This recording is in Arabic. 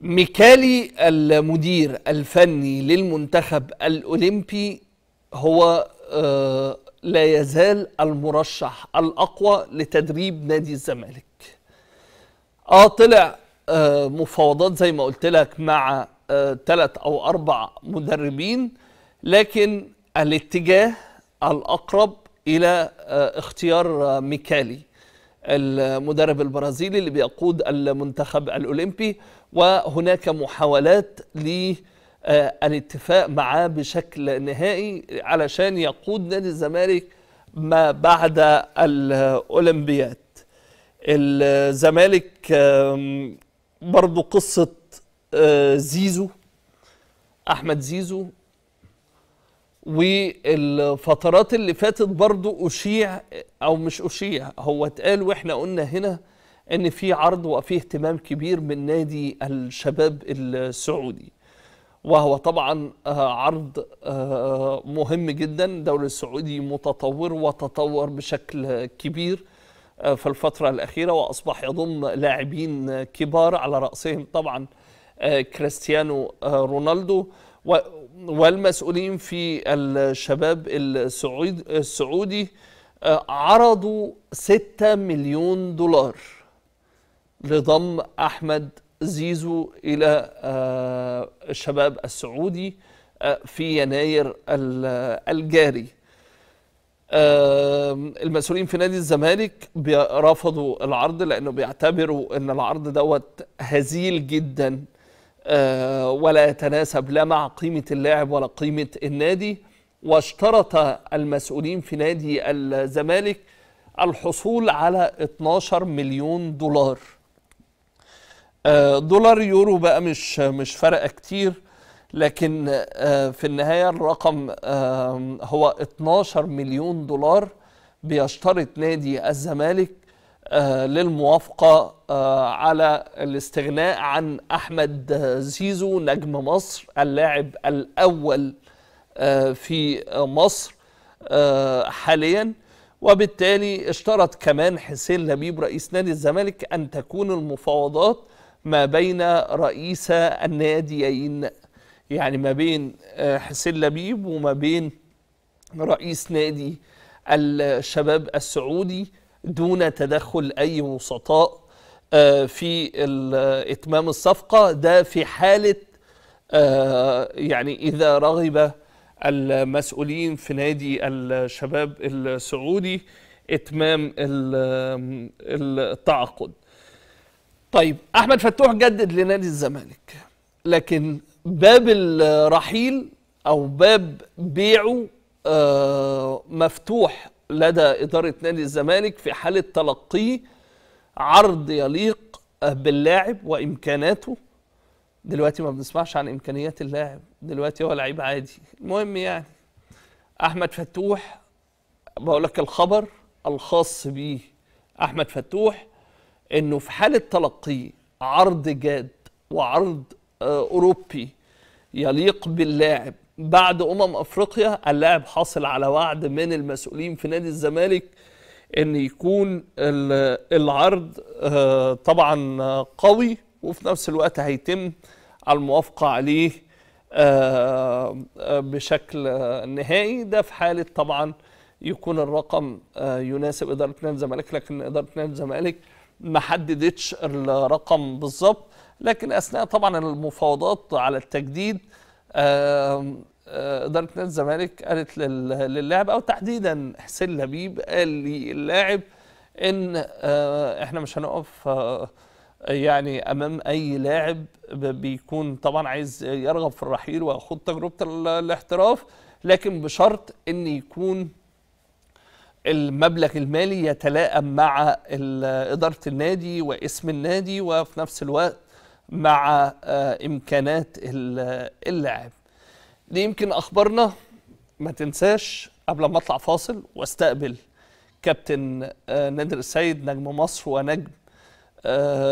ميكالي المدير الفني للمنتخب الأولمبي هو آه، لا يزال المرشح الأقوى لتدريب نادي الزمالك اه طلع آه، مفاوضات زي ما قلت لك مع ثلاث آه، أو أربع مدربين لكن الاتجاه الأقرب إلى اختيار ميكالي المدرب البرازيلي اللي بيقود المنتخب الأولمبي وهناك محاولات للاتفاق معاه بشكل نهائي علشان يقود نادي الزمالك ما بعد الأولمبياد الزمالك برضو قصة آه، زيزو أحمد زيزو والفترات اللي فاتت برضو أشيع أو مش أشيع هو اتقال وإحنا قلنا هنا إن في عرض وفي اهتمام كبير من نادي الشباب السعودي وهو طبعا آه، عرض آه، مهم جدا الدوري السعودي متطور وتطور بشكل كبير آه، في الفترة الأخيرة وأصبح يضم لاعبين كبار على رأسهم طبعا كريستيانو رونالدو والمسؤولين في الشباب السعودي آه، عرضوا 6 مليون دولار لضم أحمد زيزو إلى آه، الشباب السعودي آه، في يناير الجاري المسؤولين في نادي الزمالك رفضوا العرض لأنه بيعتبروا أن العرض دوت هزيل جداً آه، ولا يتناسب لا مع قيمة اللاعب ولا قيمة النادي واشترط المسؤولين في نادي الزمالك الحصول على 12 مليون دولار آه، دولار يورو بقى مش مش فارقه كتير لكن آه، في النهايه الرقم هو 12 مليون دولار بيشترط نادي الزمالك آه، للموافقة آه، على الاستغناء عن أحمد زيزو نجم مصر اللاعب الأول آه، في مصر حاليا وبالتالي اشترط كمان حسين لبيب رئيس نادي الزمالك أن تكون المفاوضات ما بين رئيس الناديين يعني ما بين حسين لبيب وما بين رئيس نادي الشباب السعودي دون تدخل أي وسطاء آه، في إتمام الصفقة ده في حالة آه، يعني إذا رغب المسؤولين في نادي الشباب السعودي إتمام التعاقد طيب أحمد فتوح جدد لنادي الزمالك لكن باب الرحيل أو باب بيعه آه، مفتوح لدى إدارة نادي الزمالك في حالة تلقيه عرض يليق باللاعب وإمكاناته دلوقتي ما بنسمعش عن إمكانيات اللاعب دلوقتي هو لعيب عادي المهم يعني أحمد فتوح بقول لك الخبر الخاص بيه أحمد فتوح إنه في حالة تلقيه عرض جاد وعرض آه، أوروبي يليق باللاعب بعد امم افريقيا اللاعب حاصل على وعد من المسؤولين في نادي الزمالك ان يكون العرض آه، طبعا قوي وفي نفس الوقت هيتم الموافقه عليه آه، آه، بشكل نهائي ده في حاله طبعا يكون الرقم يناسب اداره نادي الزمالك لكن اداره نادي الزمالك ما حددتش الرقم بالظبط لكن اثناء طبعا المفاوضات على التجديد آه، اداره نادي الزمالك قالت للاعب او تحديدا حسين لبيب قال للاعب ان آه، احنا مش هنقف آه، يعني امام اي لاعب بيكون طبعا عايز يرغب في الرحيل ويخوض تجربه الاحتراف لكن بشرط ان يكون المبلغ المالي يتلائم مع اداره النادي واسم النادي وفي نفس الوقت مع آه، امكانات اللاعب دي يمكن اخبارنا ما تنساش قبل ما اطلع فاصل واستقبل كابتن آه، نادر السيد نجم مصر ونجم آه،